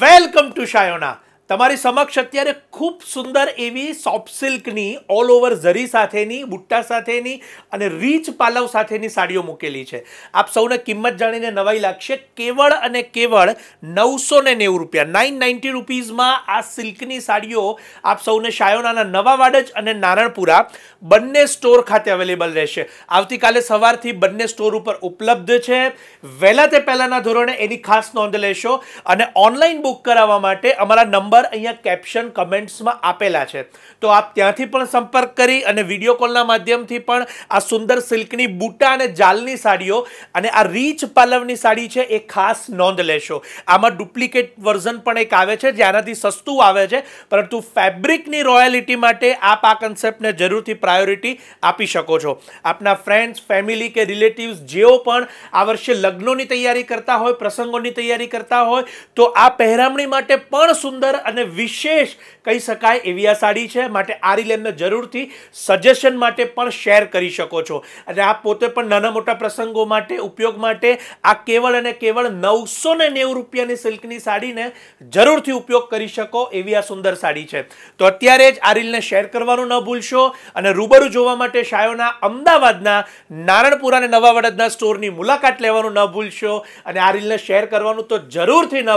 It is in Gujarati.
Welcome to Shayona. તમારી સમક્ષ અત્યારે ખૂબ સુંદર એવી સોફ્ટ સિલ્કની ઓલ ઓવર ઝરી સાથેની બુટ્ટા સાથેની અને રીચ પાલવ સાથેની સાડીઓ મૂકેલી છે આપ સૌને કિંમત જાણીને નવાઈ લાગશે કેવળ અને કેવળ નવસો ને નેવું રૂપિયા નાઇન નાઇન્ટી રૂપીઝમાં આ સિલ્કની સાડીઓ આપ સૌને શાયોનાના નવા વાડજ અને નારણપુરા બંને સ્ટોર ખાતે અવેલેબલ રહેશે આવતીકાલે સવારથી બંને સ્ટોર ઉપર ઉપલબ્ધ છે વહેલા તે પહેલાંના ધોરણે એની ખાસ નોંધ લેશો અને ઓનલાઈન બુક કરાવવા માટે અમારા નંબર નંબર અહીંયા કેપ્શન કમેન્ટ્સમાં આપેલા છે તો આપ ત્યાંથી પણ સંપર્ક કરી અને વિડીયો કોલના માધ્યમથી પણ આ સુંદર સિલ્કની બુટા અને જાલની સાડીઓ અને આ રીચ પાલવની સાડી છે એ ખાસ નોંધ લેશો આમાં ડુપ્લિકેટ વર્ઝન પણ એક આવે છે જે આનાથી સસ્તું આવે છે પરંતુ ફેબ્રિકની રોયલિટી માટે આપ આ કન્સેપ્ટને જરૂરથી પ્રાયોરિટી આપી શકો છો આપના ફ્રેન્ડ્સ ફેમિલી કે રિલેટિવ્સ જેઓ પણ આ વર્ષે લગ્નોની તૈયારી કરતા હોય પ્રસંગોની તૈયારી કરતા હોય તો આ પહેરામણી માટે પણ સુંદર અને વિશેષ કહી શકાય એવી આ સાડી છે માટે આ રીલ જરૂરથી સજેશન માટે પણ શેર કરી શકો છો અને આ પોતે પણ નાના મોટા પ્રસંગો માટે ઉપયોગ માટે આ કેવળ અને કેવળ નવસો ને નેવું રૂપિયાની સિલ્કની સાડીને જરૂરથી ઉપયોગ કરી શકો એવી આ સુંદર સાડી છે તો અત્યારે જ આ રીલને શેર કરવાનું ન ભૂલશો અને રૂબરૂ જોવા માટે શાયોના અમદાવાદના નારણપુરા અને નવા વડદના સ્ટોરની મુલાકાત લેવાનું ન ભૂલશો અને આ રીલને શેર કરવાનું તો જરૂરથી ન